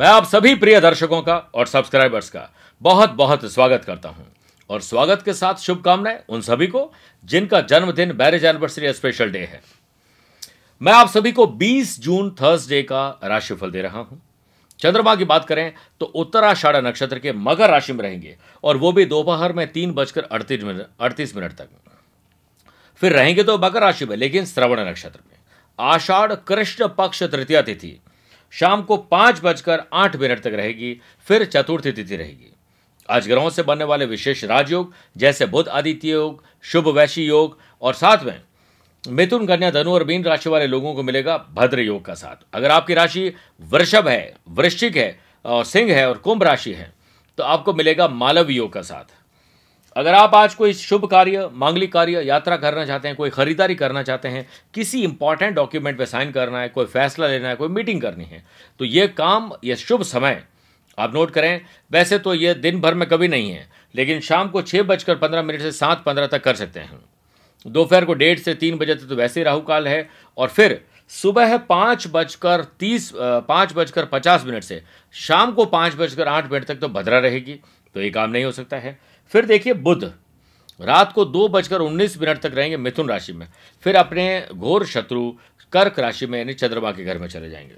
मैं आप सभी प्रिय दर्शकों का और सब्सक्राइबर्स का बहुत बहुत स्वागत करता हूं और स्वागत के साथ शुभकामनाएं उन सभी को जिनका जन्मदिन मैरिज एनिवर्सरी स्पेशल डे है मैं आप सभी को 20 जून थर्सडे का राशिफल दे रहा हूं चंद्रमा की बात करें तो उत्तराषाढ़ा नक्षत्र के मकर राशि में रहेंगे और वो भी दोपहर में तीन बजकर अड़तीस मिनट अड़तीस मिनट तक फिर रहेंगे तो मकर राशि में लेकिन श्रवण नक्षत्र में आषाढ़ कृष्ण पक्ष तृतीया तिथि शाम को पांच बजकर आठ मिनट तक रहेगी फिर चतुर्थी तिथि रहेगी आज ग्रहों से बनने वाले विशेष राजयोग जैसे बुध आदित्य योग शुभ वैशी योग और साथ में मिथुन कन्या धनु और मीन राशि वाले लोगों को मिलेगा भद्र योग का साथ अगर आपकी राशि वृषभ है वृश्चिक है और सिंह है और कुंभ राशि है तो आपको मिलेगा मालव योग का साथ अगर आप आज कोई शुभ कार्य मांगलिक कार्य यात्रा करना चाहते हैं कोई खरीदारी करना चाहते हैं किसी इंपॉर्टेंट डॉक्यूमेंट पे साइन करना है कोई फैसला लेना है कोई मीटिंग करनी है तो ये काम ये शुभ समय आप नोट करें वैसे तो ये दिन भर में कभी नहीं है लेकिन शाम को छः बजकर पंद्रह मिनट से सात पंद्रह तक कर सकते हैं दोपहर को डेढ़ से तीन बजे तक तो वैसे ही राहुकाल है और फिर सुबह पाँच बजकर तीस पाँच बजकर पचास मिनट से शाम को पाँच बजकर आठ मिनट तक तो भद्रा रहेगी तो ये काम नहीं हो सकता है फिर देखिए बुध रात को दो बजकर उन्नीस मिनट तक रहेंगे मिथुन राशि में फिर अपने घोर शत्रु कर्क राशि में यानी चंद्रमा के घर में चले जाएंगे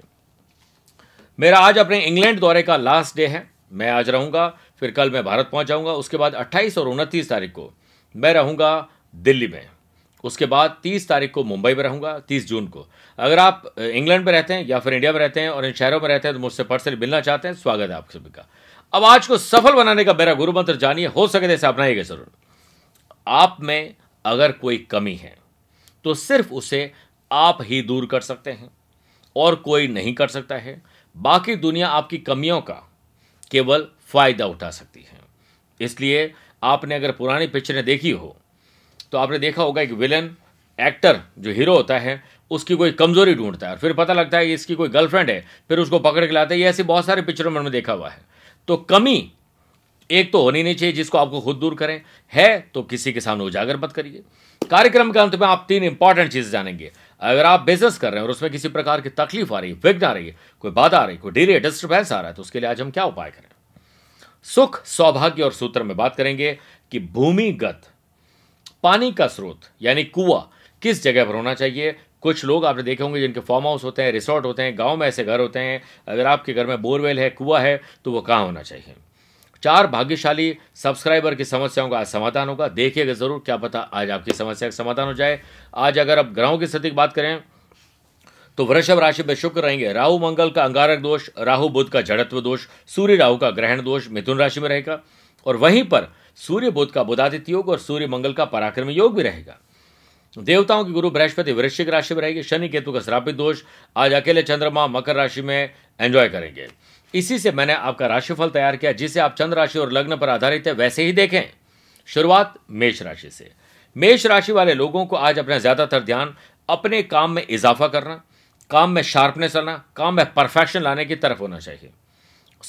मेरा आज अपने इंग्लैंड दौरे का लास्ट डे है मैं आज रहूंगा फिर कल मैं भारत पहुंच जाऊंगा उसके बाद 28 और उनतीस तारीख को मैं रहूंगा दिल्ली में उसके बाद 30 तारीख को मुंबई में रहूंगा 30 जून को अगर आप इंग्लैंड में रहते हैं या फिर इंडिया में रहते हैं और इन शहरों में रहते हैं तो मुझसे पर्सनली मिलना चाहते हैं स्वागत है आप सभी का अब आज को सफल बनाने का मेरा गुरु मंत्र जानिए हो सके ऐसे तो अपनाइएगा जरूर आप में अगर कोई कमी है तो सिर्फ उसे आप ही दूर कर सकते हैं और कोई नहीं कर सकता है बाकी दुनिया आपकी कमियों का केवल फायदा उठा सकती है इसलिए आपने अगर पुरानी पिक्चरें देखी हो तो आपने देखा होगा कि विलन एक्टर जो हीरो होता है उसकी कोई कमजोरी ढूंढता है और फिर पता लगता है कि इसकी कोई गर्लफ्रेंड है फिर उसको पकड़ के लाता है ये ऐसी बहुत सारी पिक्चरों में हमने देखा हुआ है तो कमी एक तो होनी नहीं चाहिए जिसको आपको खुद दूर करें है तो किसी के सामने उजागर मत करिए कार्यक्रम के अंत में आप तीन इंपॉर्टेंट चीज़ जानेंगे अगर आप बिजनेस कर रहे हैं और उसमें किसी प्रकार की तकलीफ आ रही है विघ्न आ रही है कोई बाधा आ रही है कोई डिले डिस्टर्बेंस आ रहा है तो उसके लिए आज हम क्या उपाय करें सुख सौभाग्य और सूत्र में बात करेंगे कि भूमिगत पानी का स्रोत यानी कुआ किस जगह पर होना चाहिए कुछ लोग आपने देखे होंगे जिनके फार्म हाउस होते हैं रिसोर्ट होते हैं गांव में ऐसे घर होते हैं अगर आपके घर में बोरवेल है कुआ है तो वो कहाँ होना चाहिए चार भाग्यशाली सब्सक्राइबर की समस्याओं का समाधान होगा देखिएगा जरूर क्या पता आज आपकी समस्या का समाधान हो जाए आज अगर आप ग्रहों की स्थिति की बात करें तो वृषभ राशि में शुक्र रहेंगे राहु मंगल का अंगारक दोष राहु बुद्ध का जड़त्व दोष सूर्य राहु का ग्रहण दोष मिथुन राशि में रहेगा और वहीं पर सूर्य बुद्ध का बुधादित्य योग और सूर्य मंगल का पराक्रम योग भी रहेगा देवताओं के गुरु बृहस्पति वृश्चिक राशि में रहेगी शनि केतु का श्रापित दोष आज अकेले चंद्रमा मकर राशि में एंजॉय करेंगे इसी से मैंने आपका राशिफल तैयार किया जिसे आप चंद्र राशि और लग्न पर आधारित है वैसे ही देखें शुरुआत मेष राशि से मेष राशि वाले लोगों को आज अपना ज़्यादातर ध्यान अपने काम में इजाफा करना काम में शार्पनेस आना काम में परफेक्शन लाने की तरफ होना चाहिए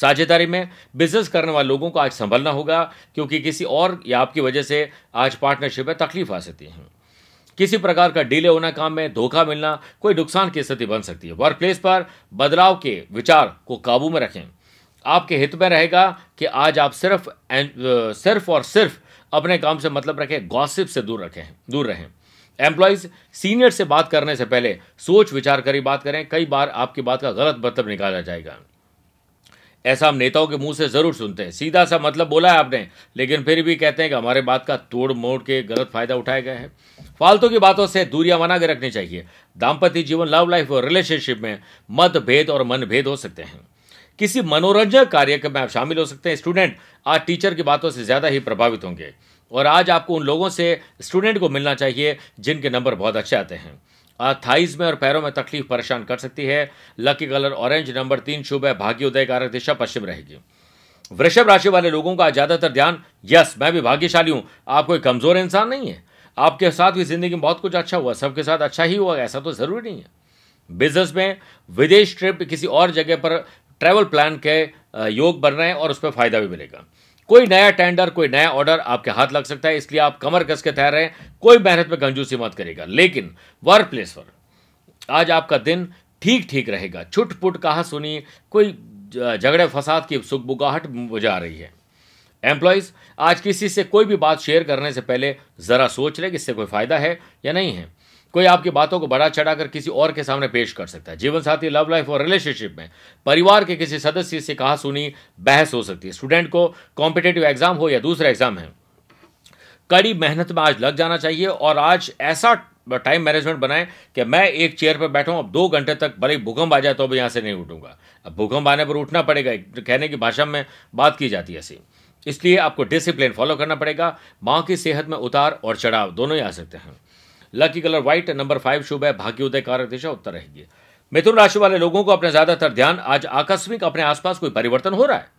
साझेदारी में बिजनेस करने वाले लोगों को आज संभलना होगा क्योंकि किसी और या आपकी वजह से आज पार्टनरशिप में तकलीफ आ सकती है किसी प्रकार का डीले होना काम में धोखा मिलना कोई नुकसान की स्थिति बन सकती है वर्क प्लेस पर बदलाव के विचार को काबू में रखें आपके हित में रहेगा कि आज आप सिर्फ सिर्फ और सिर्फ अपने काम से मतलब रखें गॉसिप से दूर रखें दूर रहें एम्प्लॉयज सीनियर से बात करने से पहले सोच विचार कर ही बात करें कई बार आपकी बात का गलत मतलब निकाला जाएगा ऐसा हम नेताओं के मुंह से ज़रूर सुनते हैं सीधा सा मतलब बोला है आपने लेकिन फिर भी कहते हैं कि हमारे बात का तोड़ मोड़ के गलत फ़ायदा उठाया गया है फालतू की बातों से दूरियां बना के रखनी चाहिए दाम्पत्य जीवन लव लाइफ और रिलेशनशिप में मतभेद और मनभेद हो सकते हैं किसी मनोरंजन कार्यक्रम में आप शामिल हो सकते हैं स्टूडेंट आज टीचर की बातों से ज़्यादा ही प्रभावित होंगे और आज आपको उन लोगों से स्टूडेंट को मिलना चाहिए जिनके नंबर बहुत अच्छे आते हैं थाइज में और पैरों में तकलीफ परेशान कर सकती है लकी कलर ऑरेंज नंबर तीन शुभ है भाग्योदय कारक दिशा पश्चिम रहेगी वृषभ राशि वाले लोगों का ज्यादातर ध्यान यस मैं भी भाग्यशाली हूं आप कोई कमजोर इंसान नहीं है आपके साथ भी जिंदगी में बहुत कुछ अच्छा हुआ सबके साथ अच्छा ही हुआ ऐसा तो जरूरी नहीं है बिजनेस में विदेश ट्रिप किसी और जगह पर ट्रैवल प्लान के योग बन रहे हैं और उस पर फायदा भी मिलेगा कोई नया टेंडर कोई नया ऑर्डर आपके हाथ लग सकता है इसलिए आप कमर कस के तैयार रहें कोई मेहनत में गंजूसी मत करेगा लेकिन वर्क प्लेस पर आज आपका दिन ठीक ठीक रहेगा छुटपुट कहा सुनी कोई झगड़े फसाद की सुखबुगाहट बुझा रही है एम्प्लॉयज़ आज किसी से कोई भी बात शेयर करने से पहले ज़रा सोच लें कि इससे कोई फ़ायदा है या नहीं है कोई आपकी बातों को बढ़ा चढ़ाकर किसी और के सामने पेश कर सकता है जीवन साथी लव लाइफ और रिलेशनशिप में परिवार के किसी सदस्य से कहा सुनी बहस हो सकती है स्टूडेंट को कॉम्पिटेटिव एग्जाम हो या दूसरा एग्जाम है कड़ी मेहनत में आज लग जाना चाहिए और आज ऐसा टाइम मैनेजमेंट बनाएं कि मैं एक चेयर पर बैठा अब दो घंटे तक भले भूकंप आ जाए तो अभी यहां से नहीं उठूंगा अब भूकंप आने पर उठना पड़ेगा कहने की भाषा में बात की जाती है ऐसी इसलिए आपको डिसिप्लिन फॉलो करना पड़ेगा माँ की सेहत में उतार और चढ़ाव दोनों ही आ सकते हैं lucky colour white number five शुभ है भाग्योदय कारक दिशा उत्तर रहेगी मिथुन राशि वाले लोगों को अपने ज्यादातर ध्यान आज आकस्मिक अपने आसपास कोई परिवर्तन हो रहा है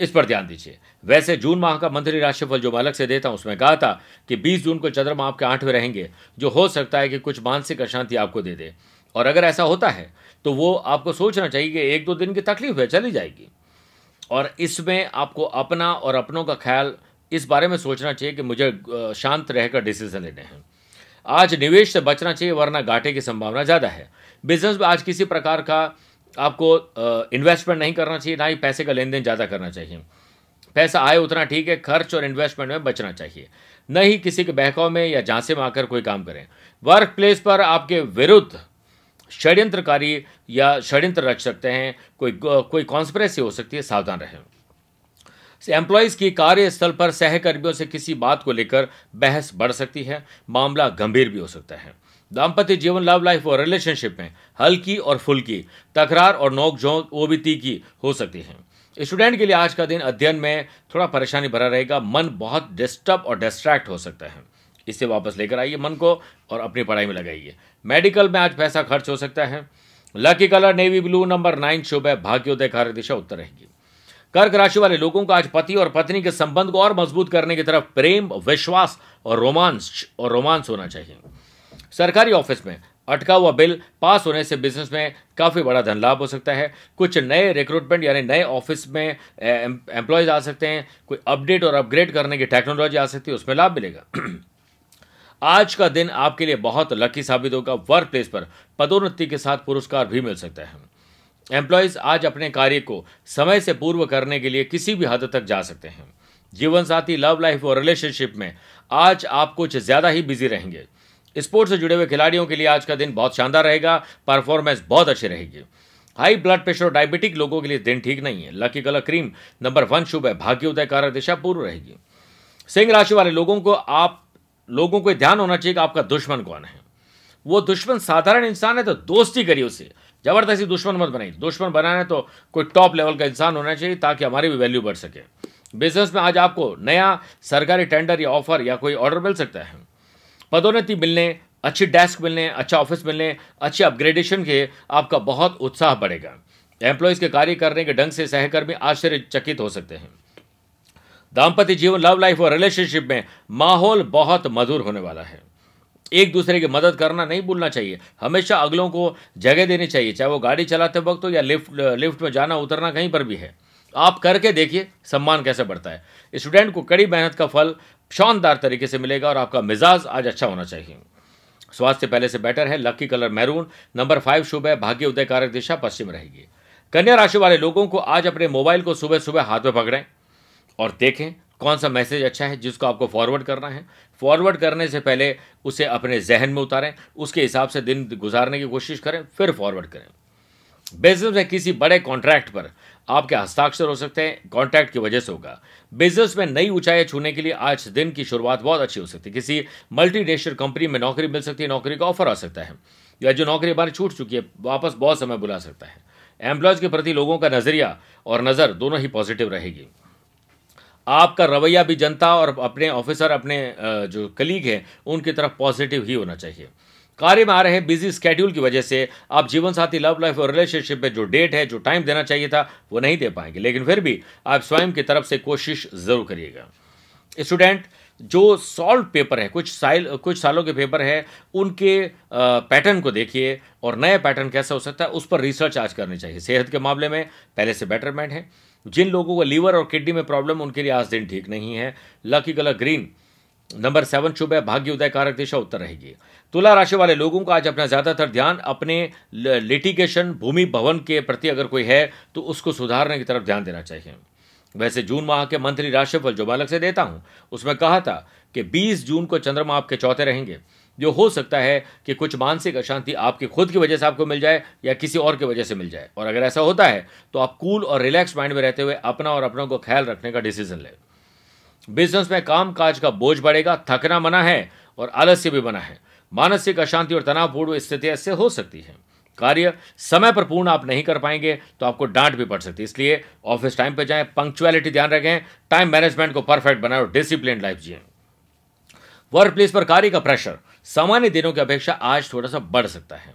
इस पर ध्यान दीजिए वैसे जून माह का मंत्री राशिफल जो मैं अलग से देता हूं उसमें कहा था कि 20 जून को चंद्रमा आपके आठवें रहेंगे जो हो सकता है कि कुछ मानसिक अशांति आपको दे दे और अगर ऐसा होता है तो वो आपको सोचना चाहिए कि एक दो दिन की तकलीफ है चली जाएगी और इसमें आपको अपना और अपनों का ख्याल इस बारे में सोचना चाहिए कि मुझे शांत रहकर डिसीजन लेने हैं आज निवेश से बचना चाहिए वरना घाटे की संभावना ज़्यादा है बिजनेस में आज किसी प्रकार का आपको इन्वेस्टमेंट नहीं करना चाहिए ना ही पैसे का लेन देन ज़्यादा करना चाहिए पैसा आए उतना ठीक है खर्च और इन्वेस्टमेंट में बचना चाहिए न ही किसी के बहकाव में या झांसे में आकर कोई काम करें वर्क प्लेस पर आपके विरुद्ध षड्यंत्रकारी या षड्यंत्र रख सकते हैं कोई कोई कॉन्स्परेसी हो सकती है सावधान रहें एम्प्लॉयज़ की कार्यस्थल पर सहकर्मियों से किसी बात को लेकर बहस बढ़ सकती है मामला गंभीर भी हो सकता है दाम्पत्य जीवन लव लाइफ और रिलेशनशिप में हल्की और फुल्की तकरार और नोकझोंक वो भी तीखी हो सकती है स्टूडेंट के लिए आज का दिन अध्ययन में थोड़ा परेशानी भरा रहेगा मन बहुत डिस्टर्ब और डिस्ट्रैक्ट हो सकता है इसे वापस लेकर आइए मन को और अपनी पढ़ाई में लगाइए मेडिकल में आज पैसा खर्च हो सकता है lucky colour navy blue number nine शुभ है भाग्योदय कार्य दिशा उत्तर रहेगी कर्क राशि वाले लोगों का आज पति और पत्नी के संबंध को और मजबूत करने की तरफ प्रेम विश्वास और रोमांस और रोमांस होना चाहिए सरकारी ऑफिस में अटका हुआ बिल पास होने से बिजनेस में काफ़ी बड़ा धन लाभ हो सकता है कुछ नए रिक्रूटमेंट यानी नए ऑफिस में एम्प्लॉयज आ सकते हैं कोई अपडेट और अपग्रेड करने की टेक्नोलॉजी आ सकती है उसमें लाभ मिलेगा आज का दिन आपके लिए बहुत लकी साबित होगा वर्क प्लेस पर पदोन्नति के साथ पुरस्कार भी मिल सकता है एम्प्लॉयज़ आज अपने कार्य को समय से पूर्व करने के लिए किसी भी हद तक जा सकते हैं जीवन साथी लव लाइफ और रिलेशनशिप में आज आप कुछ ज़्यादा ही बिजी रहेंगे स्पोर्ट्स से जुड़े हुए खिलाड़ियों के लिए आज का दिन बहुत शानदार रहेगा परफॉर्मेंस बहुत अच्छी रहेगी हाई ब्लड प्रेशर और डायबिटिक लोगों के लिए दिन ठीक नहीं है lucky colour cream number one शुभ है भाग्योदय कारक दिशा पूर्व रहेगी सिंह राशि वाले लोगों को आप लोगों को ध्यान होना चाहिए कि आपका दुश्मन कौन है वो दुश्मन साधारण इंसान है तो दोस्ती करिए उसे ज़बरदस्ती दुश्मन मत बनाइए दुश्मन बनाना है तो कोई टॉप लेवल का इंसान होना चाहिए ताकि हमारी भी वैल्यू बढ़ सके बिजनेस में आज आपको नया सरकारी टेंडर या ऑफर या कोई ऑर्डर मिल सकता है पदोन्नति मिलने अच्छी डेस्क मिलने अच्छा ऑफिस मिलने अच्छे अपग्रेडेशन के आपका बहुत उत्साह बढ़ेगा एम्प्लॉयज़ के कार्य करने के ढंग से सहकर्मी आश्चर्यचकित हो सकते हैं दाम्पत्य जीवन लव लाइफ और रिलेशनशिप में माहौल बहुत मधुर होने वाला है एक दूसरे की मदद करना नहीं भूलना चाहिए हमेशा अगलों को जगह देनी चाहिए चाहे वो गाड़ी चलाते वक्त हो या लिफ्ट लिफ्ट में जाना उतरना कहीं पर भी है आप करके देखिए सम्मान कैसे बढ़ता है स्टूडेंट को कड़ी मेहनत का फल शानदार तरीके से मिलेगा और आपका मिजाज आज अच्छा होना चाहिए स्वास्थ्य पहले से बेटर है lucky colour maroon number five शुभ है भाग्य उदय कारक दिशा पश्चिम रहेगी कन्या राशि वाले लोगों को आज अपने मोबाइल को सुबह सुबह हाथ में पकड़ें और देखें कौन सा मैसेज अच्छा है जिसको आपको फॉरवर्ड करना है फॉरवर्ड करने से पहले उसे अपने जहन में उतारें उसके हिसाब से दिन गुजारने की कोशिश करें फिर फॉरवर्ड करें बिजनेस में किसी बड़े कॉन्ट्रैक्ट पर आपके हस्ताक्षर हो सकते हैं कॉन्ट्रैक्ट की वजह से होगा बिजनेस में नई ऊंचाई छूने के लिए आज दिन की शुरुआत बहुत अच्छी हो सकती है किसी मल्टीनेशनल कंपनी में नौकरी मिल सकती है नौकरी का ऑफर आ सकता है या जो नौकरी बार छूट चुकी है वापस बहुत समय बुला सकता है एम्प्लॉयज के प्रति लोगों का नजरिया और नज़र दोनों ही पॉजिटिव रहेगी आपका रवैया भी जनता और अपने ऑफिसर अपने जो कलीग हैं उनकी तरफ पॉजिटिव ही होना चाहिए कार्य में आ रहे बिजी स्केड्यूल की वजह से आप जीवन साथी लव लाइफ और रिलेशनशिप में जो डेट है जो टाइम देना चाहिए था वो नहीं दे पाएंगे लेकिन फिर भी आप स्वयं की तरफ से कोशिश जरूर करिएगा स्टूडेंट जो सॉल्व पेपर है कुछ साल कुछ सालों के पेपर है उनके पैटर्न को देखिए और नए पैटर्न कैसा हो सकता है उस पर रिसर्च आज करनी चाहिए सेहत के मामले में पहले से बेटरमेंट है जिन लोगों को लीवर और किडनी में प्रॉब्लम उनके लिए आज दिन ठीक नहीं है lucky colour green number seven शुभ है भाग्य उदय कारक दिशा उत्तर रहेगी तुला राशि वाले लोगों का आज अपना ज़्यादातर ध्यान अपने लिटिगेशन भूमि भवन के प्रति अगर कोई है तो उसको सुधारने की तरफ ध्यान देना चाहिए वैसे जून माह के मंत्री राशिफल जो बालक से देता हूं उसमें कहा था कि 20 जून को चंद्रमा आपके चौथे रहेंगे जो हो सकता है कि कुछ मानसिक अशांति आपके खुद की वजह से आपको मिल जाए या किसी और की वजह से मिल जाए और अगर ऐसा होता है तो आप कूल और रिलैक्स माइंड में रहते हुए अपना और अपनों को ख्याल रखने का डिसीजन लें बिजनेस में काम काज का बोझ बढ़ेगा थकना मना है और आलस्य भी बना है मानसिक अशांति और तनावपूर्ण स्थिति ऐसे हो सकती है कार्य समय पर पूर्ण आप नहीं कर पाएंगे तो आपको डांट भी पड़ सकती है इसलिए ऑफिस टाइम पर जाएं पंक्चुअलिटी ध्यान रखें टाइम मैनेजमेंट को परफेक्ट बनाएं और डिसिप्लिन लाइफ जिए वर्क प्लेस पर कार्य का प्रेशर सामान्य दिनों की अपेक्षा आज थोड़ा सा बढ़ सकता है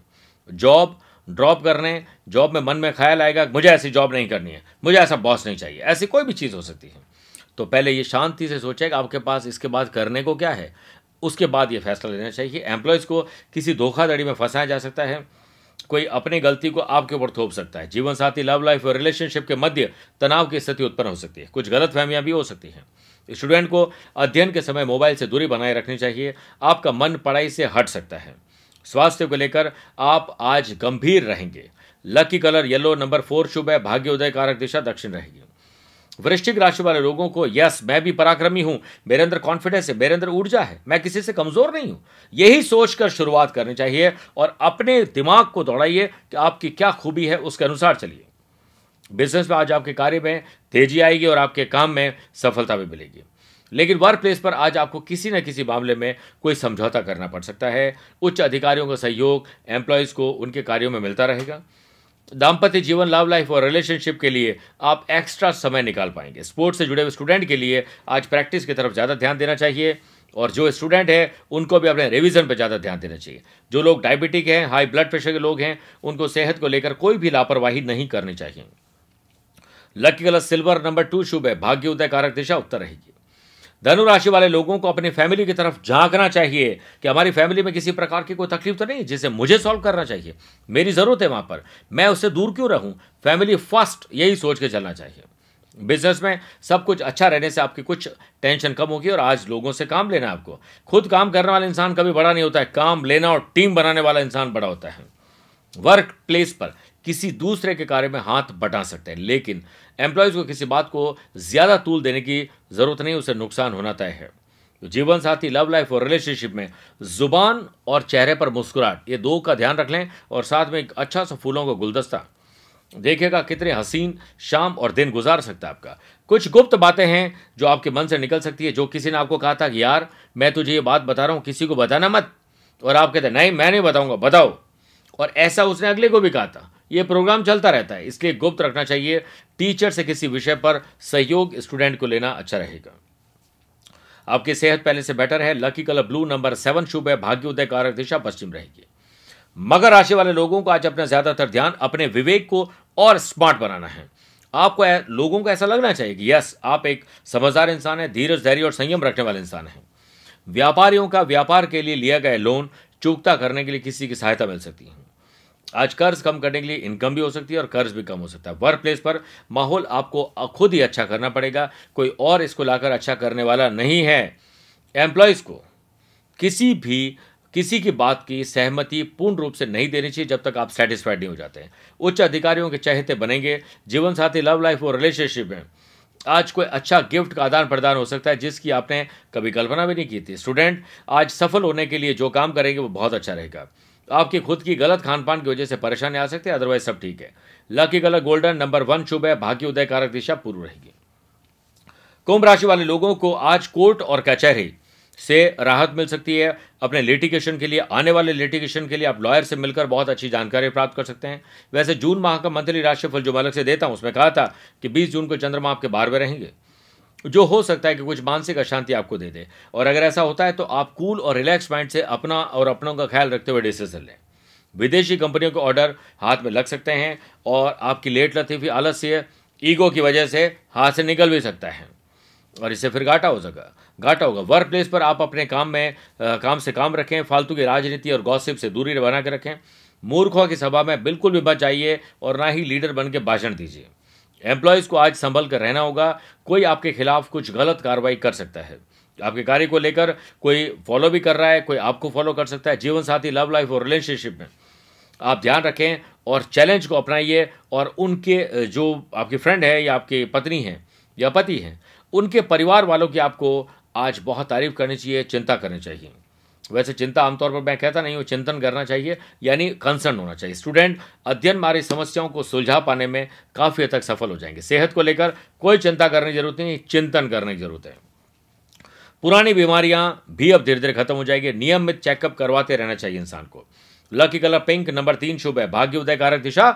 जॉब ड्रॉप करने जॉब में मन में ख्याल आएगा मुझे ऐसी जॉब नहीं करनी है मुझे ऐसा बॉस नहीं चाहिए ऐसी कोई भी चीज़ हो सकती है तो पहले ये शांति से सोचें कि आपके पास इसके बाद करने को क्या है उसके बाद ये फैसला लेना चाहिए एम्प्लॉयज़ को किसी धोखाधड़ी में फंसाया जा सकता है कोई अपनी गलती को आपके ऊपर थोप सकता है जीवन साथी लव लाइफ और रिलेशनशिप के मध्य तनाव की स्थिति उत्पन्न हो सकती है कुछ गलत फहमियाँ भी हो सकती हैं स्टूडेंट को अध्ययन के समय मोबाइल से दूरी बनाए रखनी चाहिए आपका मन पढ़ाई से हट सकता है स्वास्थ्य को लेकर आप आज गंभीर रहेंगे lucky colour yellow number four शुभ है भाग्योदय कारक दिशा दक्षिण रहेगी वृश्चिक राशि वाले लोगों को यस मैं भी पराक्रमी हूं मेरे अंदर कॉन्फिडेंस है मेरे अंदर ऊर्जा है मैं किसी से कमजोर नहीं हूं यही सोचकर शुरुआत करनी चाहिए और अपने दिमाग को दौड़ाइए कि आपकी क्या खूबी है उसके अनुसार चलिए बिजनेस में आज आपके कार्य में तेजी आएगी और आपके काम में सफलता भी मिलेगी लेकिन वर्क प्लेस पर आज आपको किसी न किसी मामले में कोई समझौता करना पड़ सकता है उच्च अधिकारियों का सहयोग एम्प्लॉयज़ को उनके कार्यों में मिलता रहेगा दाम्पत्य जीवन लव लाइफ और रिलेशनशिप के लिए आप एक्स्ट्रा समय निकाल पाएंगे स्पोर्ट्स से जुड़े हुए स्टूडेंट के लिए आज प्रैक्टिस की तरफ ज़्यादा ध्यान देना चाहिए और जो स्टूडेंट है उनको भी अपने रिवीजन पर ज़्यादा ध्यान देना चाहिए जो लोग डायबिटिक हैं हाई ब्लड प्रेशर के लोग हैं उनको सेहत को लेकर कोई भी लापरवाही नहीं करनी चाहिए lucky colour silver number two शुभ है भाग्य उदय कारक दिशा उत्तर रहेगी धनु राशि वाले लोगों को अपनी फैमिली की तरफ झांकना चाहिए कि हमारी फैमिली में किसी प्रकार की कोई तकलीफ तो नहीं जिसे मुझे सॉल्व करना चाहिए मेरी ज़रूरत है वहां पर मैं उससे दूर क्यों रहूं फैमिली फर्स्ट यही सोच के चलना चाहिए बिजनेस में सब कुछ अच्छा रहने से आपकी कुछ टेंशन कम होगी और आज लोगों से काम लेना आपको खुद काम करने वाला इंसान कभी बड़ा नहीं होता है काम लेना और टीम बनाने वाला इंसान बड़ा होता है वर्क प्लेस पर किसी दूसरे के कार्य में हाथ बटा सकते हैं लेकिन एम्प्लॉयज़ को किसी बात को ज़्यादा तूल देने की ज़रूरत नहीं उसे नुकसान होना तय है तो जीवन साथी लव लाइफ और रिलेशनशिप में जुबान और चेहरे पर मुस्कुराहट ये दो का ध्यान रख लें और साथ में एक अच्छा सा फूलों का गुलदस्ता देखेगा कितने हसीन शाम और दिन गुजार सकता है आपका कुछ गुप्त बातें हैं जो आपके मन से निकल सकती है जो किसी ने आपको कहा था कि यार मैं तुझे ये बात बता रहा हूँ किसी को बताना मत और आप कहते नहीं मैं नहीं बताऊँगा बताओ और ऐसा उसने अगले को भी कहा था ये प्रोग्राम चलता रहता है इसलिए गुप्त रखना चाहिए टीचर से किसी विषय पर सहयोग स्टूडेंट को लेना अच्छा रहेगा आपकी सेहत पहले से बेटर है lucky colour blue number seven शुभ है भाग्योदय कारक दिशा पश्चिम रहेगी मगर राशि वाले लोगों को आज अपना ज्यादातर ध्यान अपने विवेक को और स्मार्ट बनाना है आपको लोगों को ऐसा लगना चाहिए कि यस आप एक समझदार इंसान है धीरज धैर्य और संयम रखने वाले इंसान है व्यापारियों का व्यापार के लिए लिया गया लोन चुकता करने के लिए किसी की सहायता मिल सकती है आज कर्ज कम करने के लिए इनकम भी हो सकती है और कर्ज भी कम हो सकता है वर्क प्लेस पर माहौल आपको खुद ही अच्छा करना पड़ेगा कोई और इसको लाकर अच्छा करने वाला नहीं है एम्प्लॉयज़ को किसी भी किसी की बात की सहमति पूर्ण रूप से नहीं देनी चाहिए जब तक आप सेटिस्फाइड नहीं हो जाते हैं उच्च अधिकारियों के चहेते बनेंगे जीवन साथी लव लाइफ और रिलेशनशिप में आज कोई अच्छा गिफ्ट का आदान प्रदान हो सकता है जिसकी आपने कभी कल्पना भी नहीं की थी स्टूडेंट आज सफल होने के लिए जो काम करेंगे वो बहुत अच्छा रहेगा आपकी खुद की गलत खान पान की वजह से परेशानी आ सकती है अदरवाइज सब ठीक है lucky colour golden number one शुभ है भाग्य उदय कारक दिशा पूर्व रहेगी कुंभ राशि वाले लोगों को आज कोर्ट और कचहरी से राहत मिल सकती है अपने लिटिगेशन के लिए आने वाले लिटिगेशन के लिए आप लॉयर से मिलकर बहुत अच्छी जानकारी प्राप्त कर सकते हैं वैसे जून माह का मंथली राशिफल जो मलक से देता हूँ उसमें कहा था कि 20 जून को चंद्रमा आपके बारहवें रहेंगे जो हो सकता है कि कुछ मानसिक अशांति आपको दे दे और अगर ऐसा होता है तो आप कूल और रिलैक्स माइंड से अपना और अपनों का ख्याल रखते हुए डिसीजन लें विदेशी कंपनियों के ऑर्डर हाथ में लग सकते हैं और आपकी लेट लतीफी आलस्य ईगो की वजह से हाथ से निकल भी सकता है और इससे फिर घाटा हो सका घाटा होगा वर्क प्लेस पर आप अपने काम में आ, काम से काम रखें फालतू की राजनीति और गॉसिप से दूरी बना के रखें मूर्खों की सभा में बिल्कुल भी मत जाइए और ना ही लीडर बन के भाषण दीजिए एम्प्लॉयज़ को आज संभल कर रहना होगा कोई आपके खिलाफ कुछ गलत कार्रवाई कर सकता है आपके कार्य को लेकर कोई फॉलो भी कर रहा है कोई आपको फॉलो कर सकता है जीवन साथी लव लाइफ और रिलेशनशिप में आप ध्यान रखें और चैलेंज को अपनाइए और उनके जो आपकी फ्रेंड है या आपकी पत्नी है या पति हैं उनके परिवार वालों की आपको आज बहुत तारीफ करनी चाहिए चिंता करनी चाहिए वैसे चिंता आमतौर पर मैं कहता नहीं हूँ चिंतन करना चाहिए यानी कंसर्न होना चाहिए स्टूडेंट अध्ययन मारी समस्याओं को सुलझा पाने में काफ़ी हद तक सफल हो जाएंगे सेहत को लेकर कोई चिंता करने की जरूरत नहीं चिंतन करने की जरूरत है पुरानी बीमारियां भी अब धीरे धीरे खत्म हो जाएगी नियमित चेकअप करवाते रहना चाहिए इंसान को लकी कलर पिंक नंबर तीन शुभ है भाग्य उदय कारक दिशा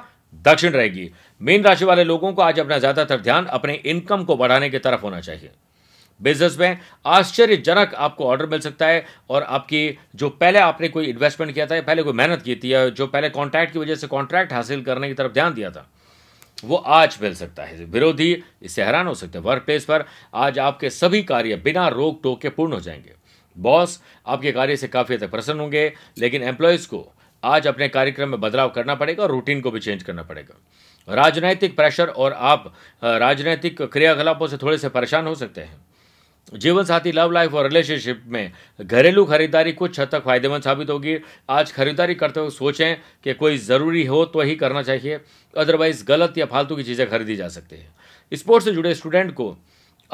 दक्षिण रहेगी मीन राशि वाले लोगों को आज अपना ज्यादातर ध्यान अपने इनकम को बढ़ाने की तरफ होना चाहिए बिजनेस में आश्चर्यजनक आपको ऑर्डर मिल सकता है और आपकी जो पहले आपने कोई इन्वेस्टमेंट किया था पहले कोई मेहनत की थी या जो पहले कॉन्ट्रैक्ट की वजह से कॉन्ट्रैक्ट हासिल करने की तरफ ध्यान दिया था वो आज मिल सकता है विरोधी इससे हैरान हो सकते हैं वर्क प्लेस पर आज आपके सभी कार्य बिना रोक टोक के पूर्ण हो जाएंगे बॉस आपके कार्य से काफ़ी तक प्रसन्न होंगे लेकिन एम्प्लॉयज़ को आज अपने कार्यक्रम में बदलाव करना पड़ेगा और रूटीन को भी चेंज करना पड़ेगा राजनैतिक प्रेशर और आप राजनैतिक क्रियाकलापों से थोड़े से परेशान हो सकते हैं जीवन साथी लव लाइफ और रिलेशनशिप में घरेलू खरीदारी कुछ हद तक फायदेमंद साबित होगी आज खरीदारी करते हुए सोचें कि कोई ज़रूरी हो तो ही करना चाहिए अदरवाइज गलत या फालतू की चीज़ें खरीदी जा सकती हैं स्पोर्ट्स से जुड़े स्टूडेंट को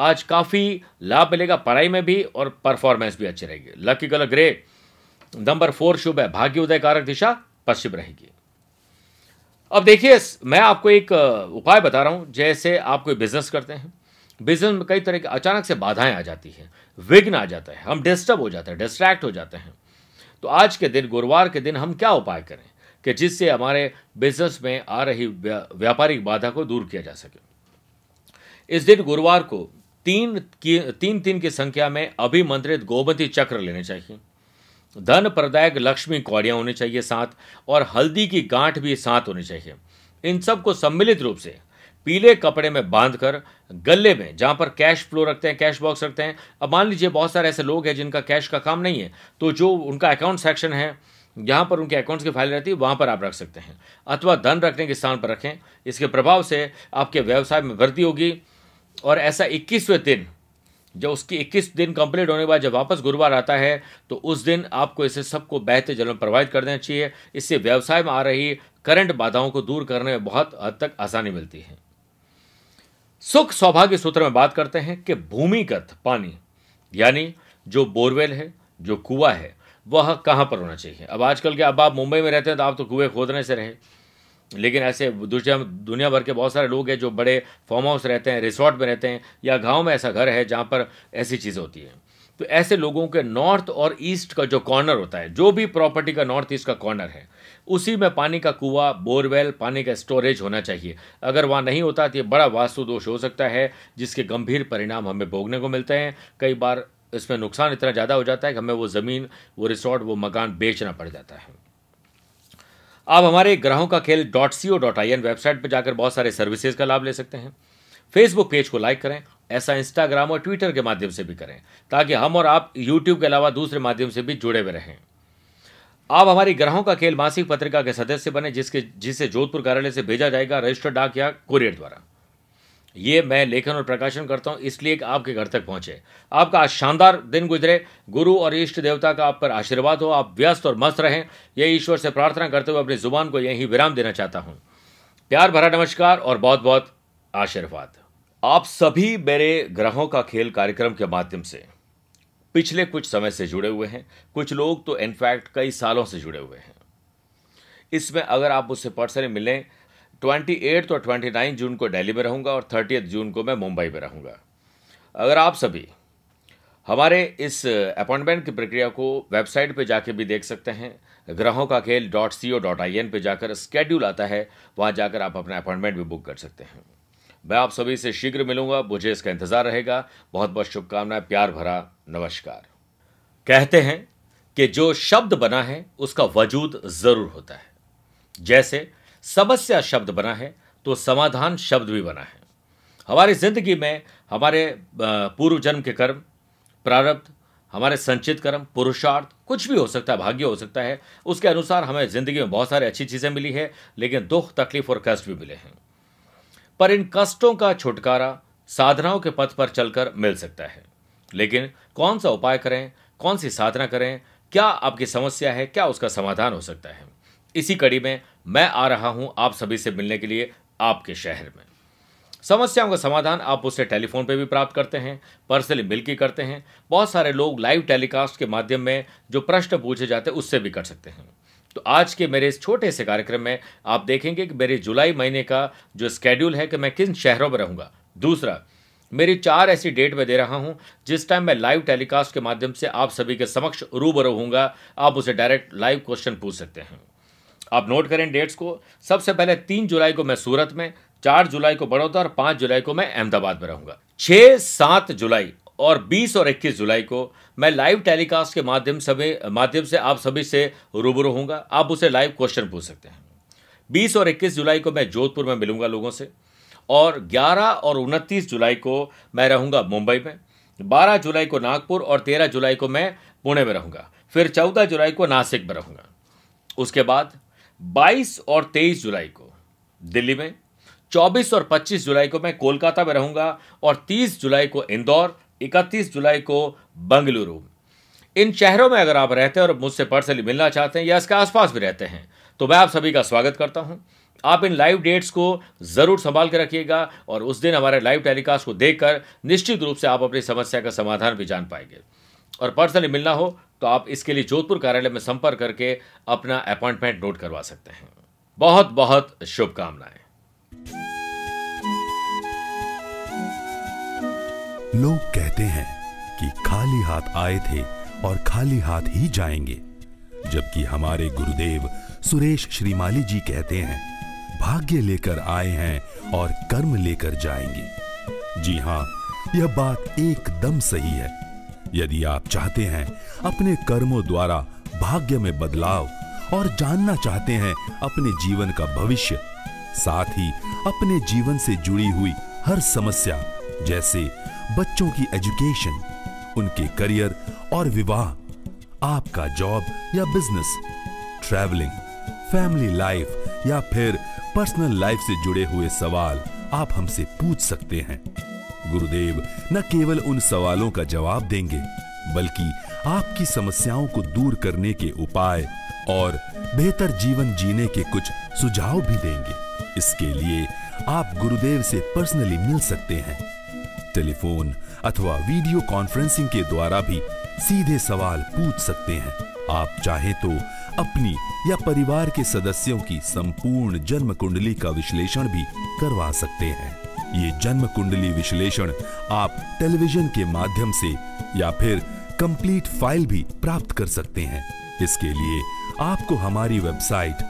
आज काफ़ी लाभ मिलेगा पढ़ाई में भी और परफॉर्मेंस भी अच्छी रहेगी lucky colour grey number four शुभ है भाग्य उदय कारक दिशा पश्चिम रहेगी अब देखिए मैं आपको एक उपाय बता रहा हूँ जैसे आप कोई बिजनेस करते हैं बिजनेस में कई तरह की अचानक से बाधाएं आ जाती हैं विघ्न आ जाता है हम डिस्टर्ब हो जाते हैं डिस्ट्रैक्ट हो जाते हैं तो आज के दिन गुरुवार के दिन हम क्या उपाय करें कि जिससे हमारे बिजनेस में आ रही व्यापारिक बाधा को दूर किया जा सके इस दिन गुरुवार को तीन की तीन तीन की संख्या में अभिमंत्रित गोमती चक्र लेने चाहिए धन प्रदायक लक्ष्मी कौड़ियाँ होनी चाहिए साथ और हल्दी की गांठ भी साथ होनी चाहिए इन सब को सम्मिलित रूप से पीले कपड़े में बांध कर गले में जहां पर कैश फ्लो रखते हैं कैश बॉक्स रखते हैं अब मान लीजिए बहुत सारे ऐसे लोग हैं जिनका कैश का काम नहीं है तो जो उनका अकाउंट सेक्शन है जहाँ पर उनके अकाउंट्स की फाइल रहती है वहाँ पर आप रख सकते हैं अथवा धन रखने के स्थान पर रखें इसके प्रभाव से आपके व्यवसाय में वृद्धि होगी और ऐसा इक्कीसवें दिन जब उसकी 21 दिन कंप्लीट होने के बाद जब वापस गुरुवार आता है तो उस दिन आपको इसे सबको बहते जल में प्रोवाइड कर देना चाहिए इससे व्यवसाय में आ रही करंट बाधाओं को दूर करने में बहुत हद तक आसानी मिलती है सुख सौभाग्य सूत्र में बात करते हैं कि भूमिगत पानी यानी जो बोरवेल है जो कुआ है वह कहाँ पर होना चाहिए अब आजकल के अब आप मुंबई में रहते हैं तो आप तो कुएँ खोदने से रहे लेकिन ऐसे दूसरे दुनिया भर के बहुत सारे लोग हैं जो बड़े फार्म हाउस रहते हैं रिसोर्ट में रहते हैं या गांव में ऐसा घर है जहां पर ऐसी चीज़ें होती हैं तो ऐसे लोगों के नॉर्थ और ईस्ट का जो कॉर्नर होता है जो भी प्रॉपर्टी का नॉर्थ ईस्ट का कॉर्नर है उसी में पानी का कुआ बोरवेल पानी का स्टोरेज होना चाहिए अगर वहाँ नहीं होता तो ये बड़ा वास्तु दोष हो सकता है जिसके गंभीर परिणाम हमें भोगने को मिलते हैं कई बार इसमें नुकसान इतना ज़्यादा हो जाता है कि हमें वो ज़मीन वो रिसोर्ट वो मकान बेचना पड़ जाता है आप हमारे ग्रहों का खेल dot C O dot I N website पर जाकर बहुत सारे सर्विसेज का लाभ ले सकते हैं फेसबुक पेज को लाइक करें ऐसा इंस्टाग्राम और ट्विटर के माध्यम से भी करें ताकि हम और आप यूट्यूब के अलावा दूसरे माध्यम से भी जुड़े हुए रहें आप हमारी ग्रहों का खेल मासिक पत्रिका के सदस्य बने जिसके जिसे जोधपुर कार्यालय से भेजा जाएगा रजिस्टर्ड डाक या कुरियर द्वारा ये मैं लेखन और प्रकाशन करता हूँ इसलिए कि आपके घर तक पहुँचे आपका शानदार दिन गुजरे गुरु और इष्ट देवता का आप पर आशीर्वाद हो आप व्यस्त और मस्त रहें ये ईश्वर से प्रार्थना करते हुए अपनी जुबान को यहीं विराम देना चाहता हूँ प्यार भरा नमस्कार और बहुत बहुत आशीर्वाद आप सभी मेरे ग्रहों का खेल कार्यक्रम के माध्यम से पिछले कुछ समय से जुड़े हुए हैं कुछ लोग तो इनफैक्ट कई सालों से जुड़े हुए हैं इसमें अगर आप मुझसे पर्सनली मिलें ट्वेंटी एट्थ और ट्वेंटी नाइन जून को दिल्ली में रहूंगा और थर्टी जून को मैं मुंबई में रहूंगा अगर आप सभी हमारे इस अपॉइंटमेंट की प्रक्रिया को वेबसाइट पर जाके भी देख सकते हैं ग्रहों का खेल dot C O dot I N पर जाकर स्केड्यूल आता है वहाँ जाकर आप अपना अपॉइंटमेंट भी बुक कर सकते हैं मैं आप सभी से शीघ्र मिलूंगा मुझे इसका इंतजार रहेगा बहुत बहुत शुभकामनाएं प्यार भरा नमस्कार कहते हैं कि जो शब्द बना है उसका वजूद जरूर होता है जैसे समस्या शब्द बना है तो समाधान शब्द भी बना है हमारी जिंदगी में हमारे पूर्व जन्म के कर्म प्रारब्ध हमारे संचित कर्म पुरुषार्थ कुछ भी हो सकता है भाग्य हो सकता है उसके अनुसार हमें ज़िंदगी में बहुत सारी अच्छी चीज़ें मिली है लेकिन दुख तकलीफ और कष्ट भी मिले हैं पर इन कष्टों का छुटकारा साधनाओं के पथ पर चलकर मिल सकता है लेकिन कौन सा उपाय करें कौन सी साधना करें क्या आपकी समस्या है क्या उसका समाधान हो सकता है इसी कड़ी में मैं आ रहा हूं आप सभी से मिलने के लिए आपके शहर में समस्याओं का समाधान आप उससे टेलीफोन पर भी प्राप्त करते हैं पर्सनली मिल के करते हैं बहुत सारे लोग लाइव टेलीकास्ट के माध्यम में जो प्रश्न पूछे जाते हैं उससे भी कर सकते हैं तो आज के मेरे इस छोटे से कार्यक्रम में आप देखेंगे कि मेरे जुलाई महीने का जो स्केड्यूल है कि मैं किन शहरों में रहूँगा दूसरा मेरी चार ऐसी डेट में दे रहा हूं जिस टाइम मैं लाइव टेलीकास्ट के माध्यम से आप सभी के समक्ष रूबरू होऊंगा आप उसे डायरेक्ट लाइव क्वेश्चन पूछ सकते हैं आप नोट करें डेट्स को सबसे पहले तीन जुलाई को मैं सूरत में चार जुलाई को बड़ौदा और पाँच जुलाई को मैं अहमदाबाद में रहूंगा छः सात जुलाई और 20 और 21 जुलाई को मैं लाइव टेलीकास्ट के माध्यम सभी माध्यम से आप सभी से रूबरू होऊंगा आप उसे लाइव क्वेश्चन पूछ सकते हैं 20 और 21 जुलाई को मैं जोधपुर में मिलूंगा लोगों से और 11 और 29 जुलाई को मैं रहूंगा मुंबई में 12 जुलाई को नागपुर और 13 जुलाई को मैं पुणे में रहूंगा फिर 14 जुलाई को नासिक में रहूंगा उसके बाद 22 और 23 जुलाई को दिल्ली में 24 और 25 जुलाई को मैं कोलकाता में रहूंगा और 30 जुलाई को इंदौर इकतीस जुलाई को बंगलुरु इन शहरों में अगर आप रहते हैं और मुझसे पर्सनली मिलना चाहते हैं या इसके आसपास भी रहते हैं तो मैं आप सभी का स्वागत करता हूं आप इन लाइव डेट्स को ज़रूर संभाल के रखिएगा और उस दिन हमारे लाइव टेलीकास्ट को देखकर निश्चित रूप से आप अपनी समस्या का समाधान भी जान पाएंगे और पर्सनली मिलना हो तो आप इसके लिए जोधपुर कार्यालय में संपर्क करके अपना अपॉइंटमेंट नोट करवा सकते हैं बहुत बहुत शुभकामनाएं लोग कहते हैं कि खाली हाथ आए थे और खाली हाथ ही जाएंगे जबकि हमारे गुरुदेव सुरेश श्रीमाली जी कहते हैं भाग्य लेकर आए हैं और कर्म लेकर जाएंगे जी हां यह बात एकदम सही है यदि आप चाहते हैं अपने कर्मों द्वारा भाग्य में बदलाव और जानना चाहते हैं अपने जीवन का भविष्य साथ ही अपने जीवन से जुड़ी हुई हर समस्या जैसे बच्चों की एजुकेशन उनके करियर और विवाह आपका जॉब या बिजनेस ट्रैवलिंग फैमिली लाइफ या फिर पर्सनल लाइफ से जुड़े हुए सवाल आप हमसे पूछ सकते हैं गुरुदेव न केवल उन सवालों का जवाब देंगे बल्कि आपकी समस्याओं को दूर करने के उपाय और बेहतर जीवन जीने के कुछ सुझाव भी देंगे इसके लिए आप गुरुदेव से पर्सनली मिल सकते हैं टेलीफोन अथवा वीडियो कॉन्फ्रेंसिंग के द्वारा भी सीधे सवाल पूछ सकते हैं आप चाहे तो अपनी या परिवार के सदस्यों की संपूर्ण जन्म कुंडली का विश्लेषण भी करवा सकते हैं ये जन्म कुंडली विश्लेषण आप टेलीविजन के माध्यम से या फिर कंप्लीट फाइल भी प्राप्त कर सकते हैं इसके लिए आपको हमारी वेबसाइट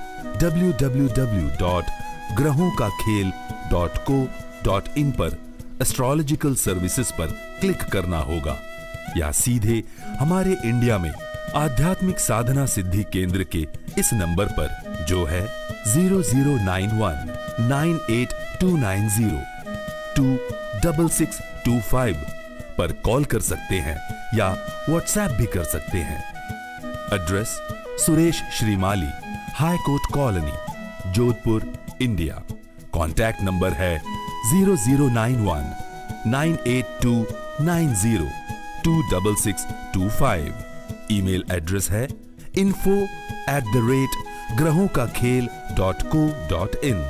ग्रहों का खेल डॉट को डॉट इन पर एस्ट्रोलॉजिकल सर्विसेज पर क्लिक करना होगा या सीधे हमारे इंडिया में आध्यात्मिक साधना सिद्धि केंद्र के इस नंबर पर जो है zero zero nine one nine eight two nine zero two double six two five पर कॉल कर सकते हैं या व्हाट्सएप भी कर सकते हैं address Suresh Shrimali high court colony Jodhpur India contact number है zero zero nine one nine eight two nine zero two double six two five e mail address है इन्फो एट द रेट ग्रहों का खेल डॉट को डॉट इन